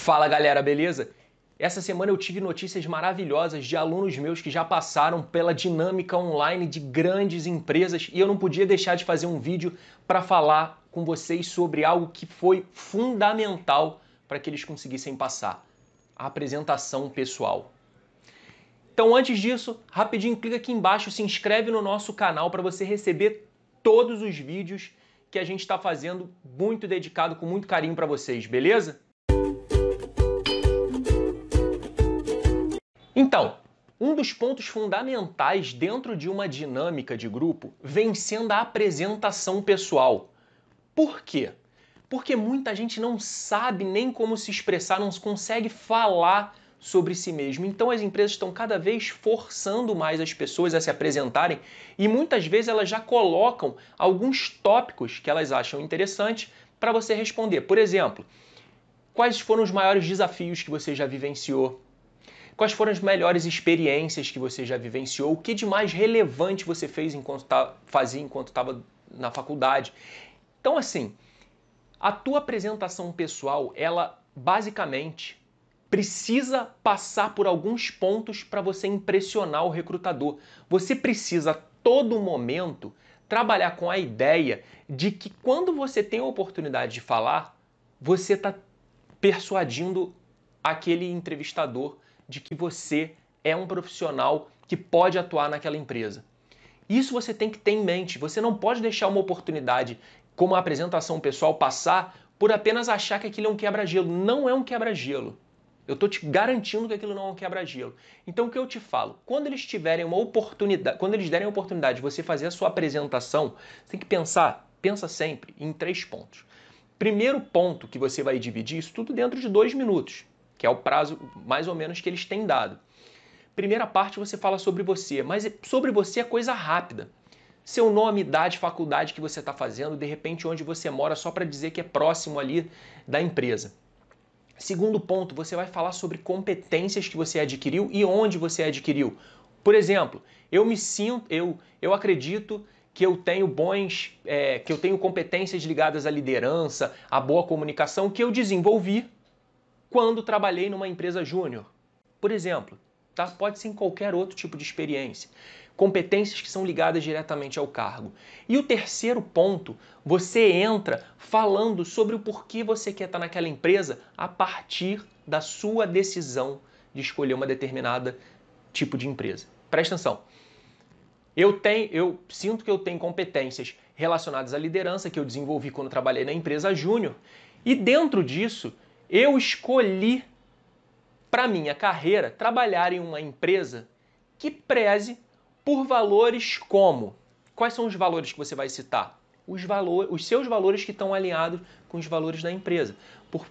Fala galera, beleza? Essa semana eu tive notícias maravilhosas de alunos meus que já passaram pela dinâmica online de grandes empresas e eu não podia deixar de fazer um vídeo para falar com vocês sobre algo que foi fundamental para que eles conseguissem passar: a apresentação pessoal. Então, antes disso, rapidinho clica aqui embaixo, se inscreve no nosso canal para você receber todos os vídeos que a gente está fazendo muito dedicado com muito carinho para vocês, beleza? Então, um dos pontos fundamentais dentro de uma dinâmica de grupo vem sendo a apresentação pessoal. Por quê? Porque muita gente não sabe nem como se expressar, não consegue falar sobre si mesmo. Então as empresas estão cada vez forçando mais as pessoas a se apresentarem e muitas vezes elas já colocam alguns tópicos que elas acham interessantes para você responder. Por exemplo, quais foram os maiores desafios que você já vivenciou Quais foram as melhores experiências que você já vivenciou? O que de mais relevante você fez enquanto tá, fazia enquanto estava na faculdade? Então, assim, a tua apresentação pessoal, ela basicamente precisa passar por alguns pontos para você impressionar o recrutador. Você precisa a todo momento trabalhar com a ideia de que quando você tem a oportunidade de falar, você está persuadindo aquele entrevistador de que você é um profissional que pode atuar naquela empresa. Isso você tem que ter em mente. Você não pode deixar uma oportunidade como a apresentação pessoal passar por apenas achar que aquilo é um quebra-gelo. Não é um quebra-gelo. Eu estou te garantindo que aquilo não é um quebra-gelo. Então o que eu te falo? Quando eles tiverem uma oportunidade, quando eles derem a oportunidade de você fazer a sua apresentação, você tem que pensar, pensa sempre em três pontos. Primeiro ponto que você vai dividir isso tudo dentro de dois minutos que é o prazo mais ou menos que eles têm dado. Primeira parte você fala sobre você, mas sobre você é coisa rápida. Seu nome, idade, faculdade que você está fazendo, de repente onde você mora, só para dizer que é próximo ali da empresa. Segundo ponto, você vai falar sobre competências que você adquiriu e onde você adquiriu. Por exemplo, eu me sinto, eu, eu acredito que eu tenho bons, é, que eu tenho competências ligadas à liderança, à boa comunicação, que eu desenvolvi quando trabalhei numa empresa júnior. Por exemplo, tá? Pode ser em qualquer outro tipo de experiência. Competências que são ligadas diretamente ao cargo. E o terceiro ponto, você entra falando sobre o porquê você quer estar naquela empresa a partir da sua decisão de escolher uma determinada tipo de empresa. Presta atenção. Eu tenho, eu sinto que eu tenho competências relacionadas à liderança que eu desenvolvi quando trabalhei na empresa Júnior, e dentro disso eu escolhi para minha carreira trabalhar em uma empresa que preze por valores como quais são os valores que você vai citar? Os, valor, os seus valores que estão alinhados com os valores da empresa. Por,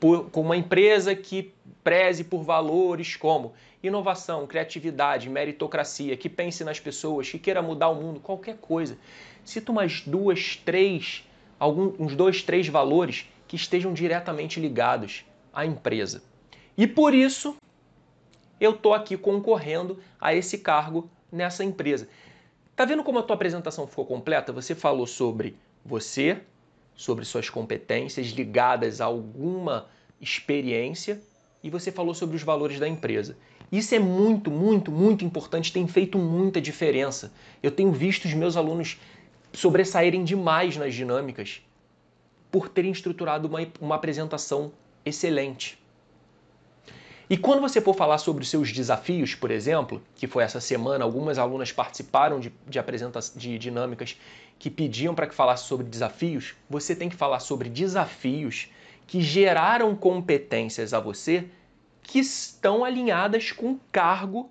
por, com uma empresa que preze por valores como inovação, criatividade, meritocracia, que pense nas pessoas, que queira mudar o mundo, qualquer coisa. Cita umas duas, três, algum, uns dois, três valores que estejam diretamente ligados à empresa. E por isso eu estou aqui concorrendo a esse cargo nessa empresa. Tá vendo como a tua apresentação ficou completa? Você falou sobre você, sobre suas competências ligadas a alguma experiência e você falou sobre os valores da empresa. Isso é muito, muito, muito importante, tem feito muita diferença. Eu tenho visto os meus alunos sobressaírem demais nas dinâmicas por terem estruturado uma, uma apresentação excelente. E quando você for falar sobre os seus desafios, por exemplo, que foi essa semana, algumas alunas participaram de, de, de dinâmicas que pediam para que falasse sobre desafios, você tem que falar sobre desafios que geraram competências a você que estão alinhadas com o cargo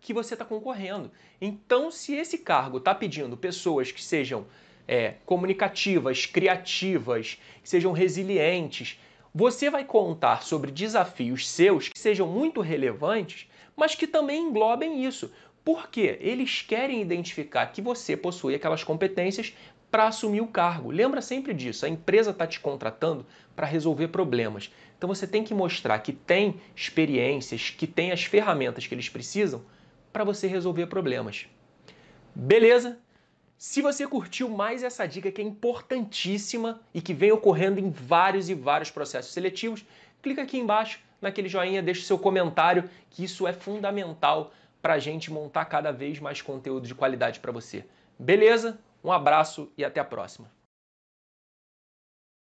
que você está concorrendo. Então, se esse cargo está pedindo pessoas que sejam é, comunicativas, criativas, que sejam resilientes. Você vai contar sobre desafios seus que sejam muito relevantes, mas que também englobem isso. Porque eles querem identificar que você possui aquelas competências para assumir o cargo. Lembra sempre disso, a empresa está te contratando para resolver problemas. Então você tem que mostrar que tem experiências, que tem as ferramentas que eles precisam para você resolver problemas. Beleza? Se você curtiu mais essa dica que é importantíssima e que vem ocorrendo em vários e vários processos seletivos, clica aqui embaixo naquele joinha, deixa o seu comentário, que isso é fundamental para a gente montar cada vez mais conteúdo de qualidade para você. Beleza? Um abraço e até a próxima.